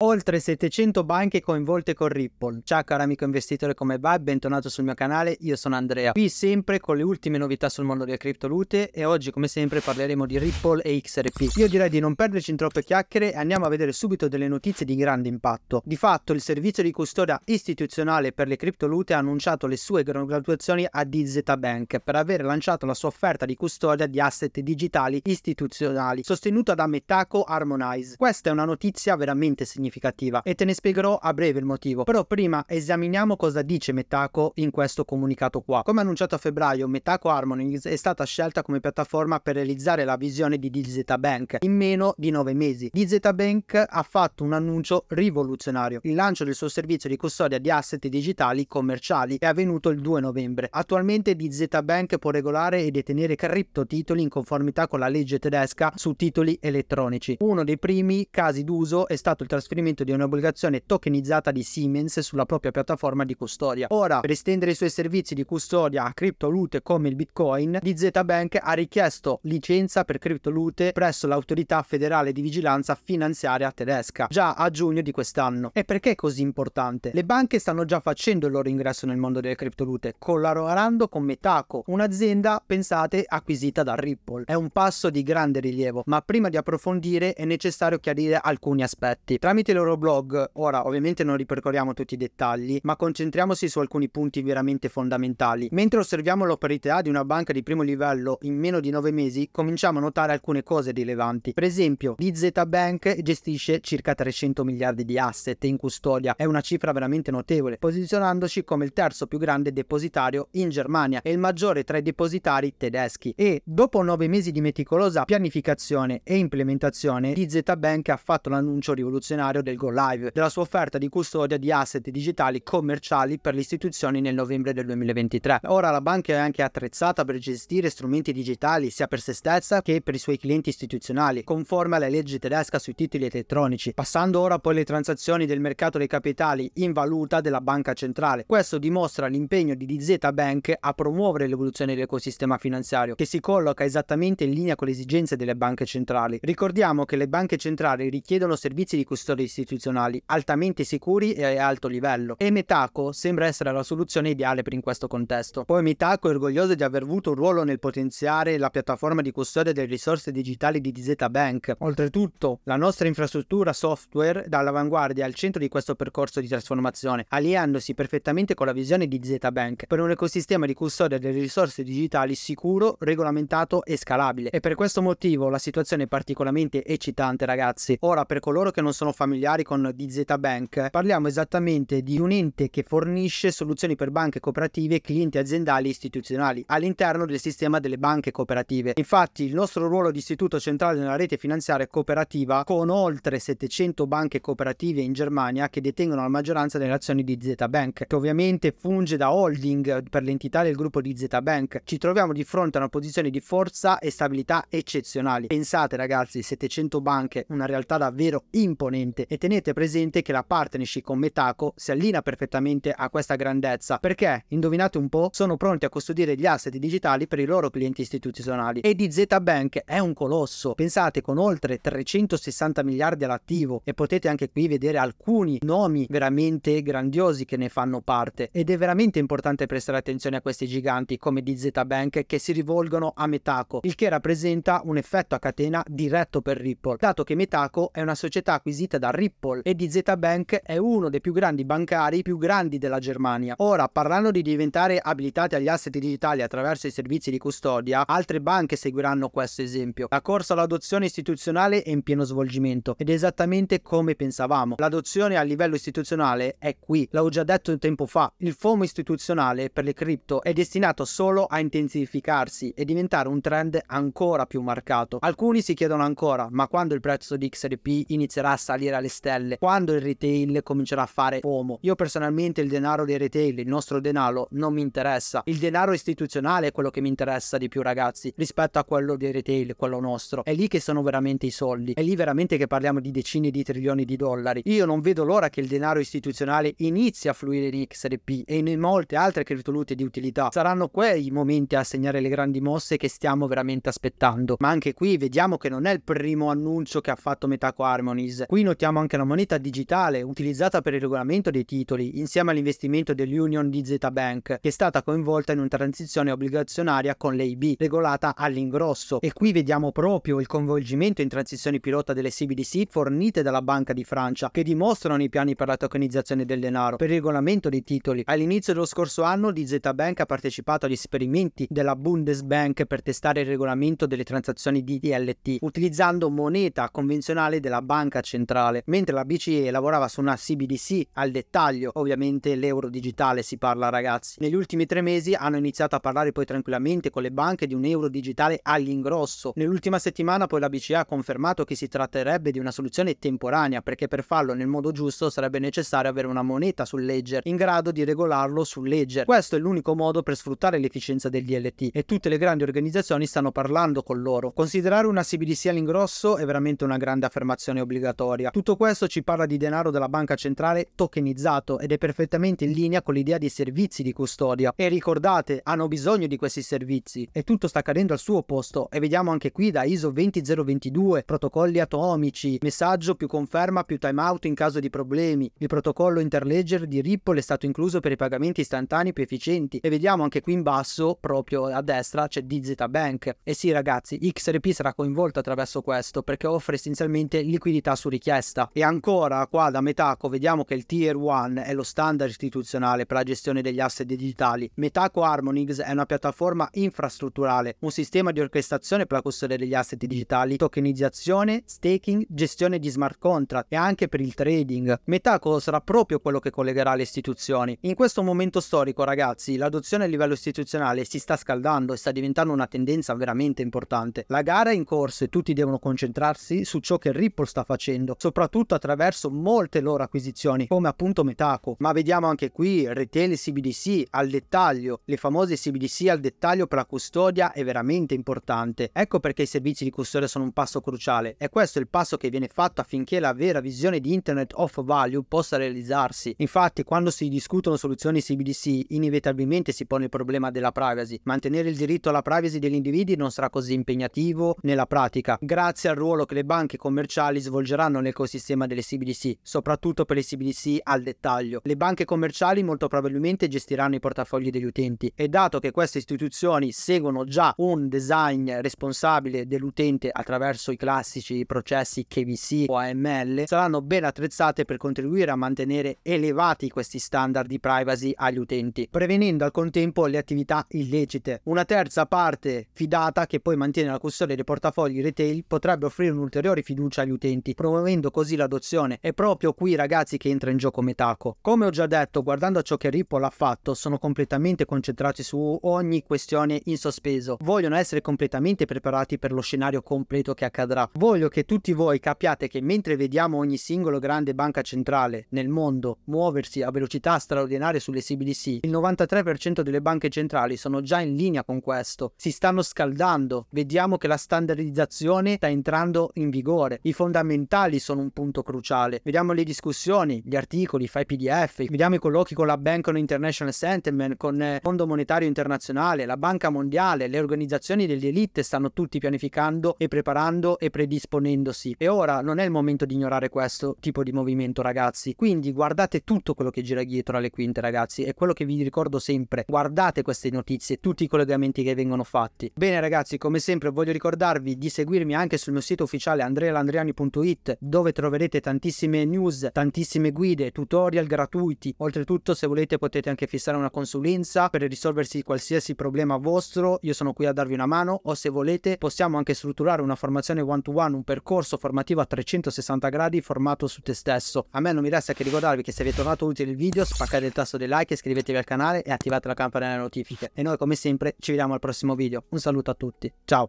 Oltre 700 banche coinvolte con Ripple. Ciao caro amico investitore come va? Bentornato sul mio canale, io sono Andrea. Qui sempre con le ultime novità sul mondo delle criptovalute e oggi come sempre parleremo di Ripple e XRP. Io direi di non perderci in troppe chiacchiere e andiamo a vedere subito delle notizie di grande impatto. Di fatto il servizio di custodia istituzionale per le criptovalute ha annunciato le sue graduazioni a DZ Bank per aver lanciato la sua offerta di custodia di asset digitali istituzionali, sostenuta da Metaco Harmonize. Questa è una notizia veramente significativa significativa e te ne spiegherò a breve il motivo. Però prima esaminiamo cosa dice Metaco in questo comunicato qua. Come annunciato a febbraio, Metaco Harmonings è stata scelta come piattaforma per realizzare la visione di DZ Bank in meno di 9 mesi. DZ Bank ha fatto un annuncio rivoluzionario. Il lancio del suo servizio di custodia di asset digitali commerciali è avvenuto il 2 novembre. Attualmente DZ Bank può regolare e detenere criptotitoli in conformità con la legge tedesca su titoli elettronici. Uno dei primi casi d'uso è stato il trasferimento trasferimento di un'obbligazione tokenizzata di Siemens sulla propria piattaforma di custodia. Ora, per estendere i suoi servizi di custodia a criptovalute come il Bitcoin, DZ Bank ha richiesto licenza per criptovalute presso l'autorità federale di vigilanza finanziaria tedesca, già a giugno di quest'anno. E perché è così importante? Le banche stanno già facendo il loro ingresso nel mondo delle criptovalute, collaborando con Metaco, un'azienda, pensate, acquisita da Ripple. È un passo di grande rilievo, ma prima di approfondire è necessario chiarire alcuni aspetti. Tramite tramite il loro blog, ora ovviamente non ripercorriamo tutti i dettagli, ma concentriamoci su alcuni punti veramente fondamentali. Mentre osserviamo l'operatività di una banca di primo livello in meno di 9 mesi, cominciamo a notare alcune cose rilevanti. Per esempio, l'IZ Bank gestisce circa 300 miliardi di asset in custodia, è una cifra veramente notevole, posizionandoci come il terzo più grande depositario in Germania e il maggiore tra i depositari tedeschi. E dopo 9 mesi di meticolosa pianificazione e implementazione, l'IZ Bank ha fatto l'annuncio rivoluzionario anniversario del Go Live, della sua offerta di custodia di asset digitali commerciali per le istituzioni nel novembre del 2023. Ora la banca è anche attrezzata per gestire strumenti digitali sia per se stessa che per i suoi clienti istituzionali, conforme alla legge tedesca sui titoli elettronici, passando ora poi alle transazioni del mercato dei capitali in valuta della banca centrale. Questo dimostra l'impegno di DZ Bank a promuovere l'evoluzione dell'ecosistema finanziario, che si colloca esattamente in linea con le esigenze delle banche centrali. Ricordiamo che le banche centrali richiedono servizi di custodia istituzionali altamente sicuri e a alto livello e Metaco sembra essere la soluzione ideale per in questo contesto. Poi Metaco è orgoglioso di aver avuto un ruolo nel potenziare la piattaforma di custodia delle risorse digitali di DZ Bank. Oltretutto, la nostra infrastruttura software dall'avanguardia è al centro di questo percorso di trasformazione, alliandosi perfettamente con la visione di DZ Bank per un ecosistema di custodia delle risorse digitali sicuro, regolamentato e scalabile. E per questo motivo la situazione è particolarmente eccitante, ragazzi. Ora, per coloro che non sono familiari familiari con DZ Bank, parliamo esattamente di un ente che fornisce soluzioni per banche cooperative, clienti aziendali e istituzionali all'interno del sistema delle banche cooperative. Infatti il nostro ruolo di istituto centrale nella rete finanziaria cooperativa con oltre 700 banche cooperative in Germania che detengono la maggioranza delle azioni di Z Bank, che ovviamente funge da holding per l'entità del gruppo di Z Bank. Ci troviamo di fronte a una posizione di forza e stabilità eccezionali. Pensate ragazzi, 700 banche, una realtà davvero imponente e tenete presente che la partnership con Metaco si allina perfettamente a questa grandezza perché, indovinate un po', sono pronti a custodire gli asset digitali per i loro clienti istituzionali. E di Z Bank è un colosso. Pensate con oltre 360 miliardi all'attivo e potete anche qui vedere alcuni nomi veramente grandiosi che ne fanno parte ed è veramente importante prestare attenzione a questi giganti come DZ Bank che si rivolgono a Metaco, il che rappresenta un effetto a catena diretto per Ripple, dato che Metaco è una società acquisita da Ripple e di Z-Bank è uno dei più grandi bancari più grandi della Germania. Ora, parlando di diventare abilitati agli asset digitali attraverso i servizi di custodia, altre banche seguiranno questo esempio. La corsa all'adozione istituzionale è in pieno svolgimento ed è esattamente come pensavamo. L'adozione a livello istituzionale è qui, l'ho già detto un tempo fa, il FOMO istituzionale per le cripto è destinato solo a intensificarsi e diventare un trend ancora più marcato. Alcuni si chiedono ancora, ma quando il prezzo di XRP inizierà a salire salire alle stelle quando il retail comincerà a fare FOMO. Io personalmente il denaro dei retail, il nostro denaro, non mi interessa. Il denaro istituzionale è quello che mi interessa di più, ragazzi, rispetto a quello dei retail, quello nostro. È lì che sono veramente i soldi. È lì veramente che parliamo di decine di trilioni di dollari. Io non vedo l'ora che il denaro istituzionale inizi a fluire in XRP e in molte altre criptovalute di utilità. Saranno quei momenti a segnare le grandi mosse che stiamo veramente aspettando. Ma anche qui vediamo che non è il primo annuncio che ha fatto Metaco Harmonies. Qui notiamo Aspettiamo anche la moneta digitale utilizzata per il regolamento dei titoli, insieme all'investimento dell'Union di Z Bank, che è stata coinvolta in una transizione obbligazionaria con l'EIB, regolata all'ingrosso. E qui vediamo proprio il coinvolgimento in transizioni pilota delle CBDC fornite dalla Banca di Francia, che dimostrano i piani per la tokenizzazione del denaro, per il regolamento dei titoli. All'inizio dello scorso anno, DZ Bank ha partecipato agli esperimenti della Bundesbank per testare il regolamento delle transazioni di DLT utilizzando moneta convenzionale della banca centrale digitale, mentre la BCE lavorava su una CBDC al dettaglio, ovviamente l'euro digitale si parla ragazzi. Negli ultimi tre mesi hanno iniziato a parlare poi tranquillamente con le banche di un euro digitale all'ingrosso. Nell'ultima settimana poi la BCE ha confermato che si tratterebbe di una soluzione temporanea perché per farlo nel modo giusto sarebbe necessario avere una moneta sul ledger in grado di regolarlo sul ledger. Questo è l'unico modo per sfruttare l'efficienza del DLT e tutte le grandi organizzazioni stanno parlando con loro. Considerare una CBDC all'ingrosso è veramente una grande affermazione obbligatoria. Tutte tutto questo ci parla di denaro della banca centrale tokenizzato ed è perfettamente in linea con l'idea dei servizi di custodia. E ricordate, hanno bisogno di questi servizi e tutto sta cadendo al suo posto e vediamo anche qui da ISO 20022, protocolli atomici, messaggio più conferma più timeout in caso di problemi. Il protocollo interledger di Ripple è stato incluso per i pagamenti istantanei più efficienti e vediamo anche qui in basso, proprio a destra, c'è DZ Bank. E sì ragazzi, XRP sarà coinvolto attraverso questo perché offre essenzialmente liquidità su richiesta vista. E ancora qua da Metaco vediamo che il Tier 1 è lo standard istituzionale per la gestione degli asset digitali. Metaco Harmonix è una piattaforma infrastrutturale, un sistema di orchestrazione per la custodia degli asset digitali, tokenizzazione, staking, gestione di smart contract e anche per il trading. Metaco sarà proprio quello che collegherà le istituzioni. In questo momento storico, ragazzi, l'adozione a livello istituzionale si sta scaldando e sta diventando una tendenza veramente importante. La gara è in corso e tutti devono concentrarsi su ciò che Ripple sta facendo, soprattutto soprattutto attraverso molte loro acquisizioni, come appunto Metaco. Ma vediamo anche qui retail e CBDC al dettaglio. Le famose CBDC al dettaglio per la custodia è veramente importante. Ecco perché i servizi di custodia sono un passo cruciale. E questo è il passo che viene fatto affinché la vera visione di Internet of Value possa realizzarsi. Infatti, quando si discutono soluzioni CBDC, inevitabilmente si pone il problema della privacy. Mantenere il diritto alla privacy degli individui non sarà così impegnativo nella pratica, grazie al ruolo che le banche commerciali svolgeranno nel nell'ecosistema sistema delle CBDC, soprattutto per le CBDC al dettaglio. Le banche commerciali molto probabilmente gestiranno i portafogli degli utenti e dato che queste istituzioni seguono già un design responsabile dell'utente attraverso i classici processi KVC o AML, saranno ben attrezzate per contribuire a mantenere elevati questi standard di privacy agli utenti, prevenendo al contempo le attività illecite. Una terza parte fidata che poi mantiene la custodia dei portafogli retail potrebbe offrire un'ulteriore fiducia agli utenti, promuovendo così così l'adozione. È proprio qui, ragazzi, che entra in gioco Metaco. Come ho già detto, guardando a ciò che Ripple ha fatto, sono completamente concentrati su ogni questione in sospeso. Vogliono essere completamente preparati per lo scenario completo che accadrà. Voglio che tutti voi capiate che mentre vediamo ogni singolo grande banca centrale nel mondo muoversi a velocità straordinaria sulle CBDC, il 93% delle banche centrali sono già in linea con questo. Si stanno scaldando. Vediamo che la standardizzazione sta entrando in vigore. I fondamentali sono un punto cruciale. Vediamo le discussioni, gli articoli, fai PDF, vediamo i colloqui con la Bank International Sentiment, con il eh, Fondo Monetario Internazionale, la Banca Mondiale, le organizzazioni delle elite stanno tutti pianificando e preparando e predisponendosi. E ora non è il momento di ignorare questo tipo di movimento, ragazzi. Quindi guardate tutto quello che gira dietro alle quinte, ragazzi. È quello che vi ricordo sempre. Guardate queste notizie, tutti i collegamenti che vengono fatti. Bene, ragazzi, come sempre voglio ricordarvi di seguirmi anche sul mio sito ufficiale andrealandriani.it dove troverete tantissime news, tantissime guide, tutorial gratuiti. Oltretutto se volete potete anche fissare una consulenza per risolversi qualsiasi problema vostro. Io sono qui a darvi una mano o se volete possiamo anche strutturare una formazione one to one, un percorso formativo a 360 gradi formato su te stesso. A me non mi resta che ricordarvi che se vi è tornato utile il video spaccate il tasto dei like, iscrivetevi al canale e attivate la campanella delle notifiche. E noi come sempre ci vediamo al prossimo video. Un saluto a tutti. Ciao!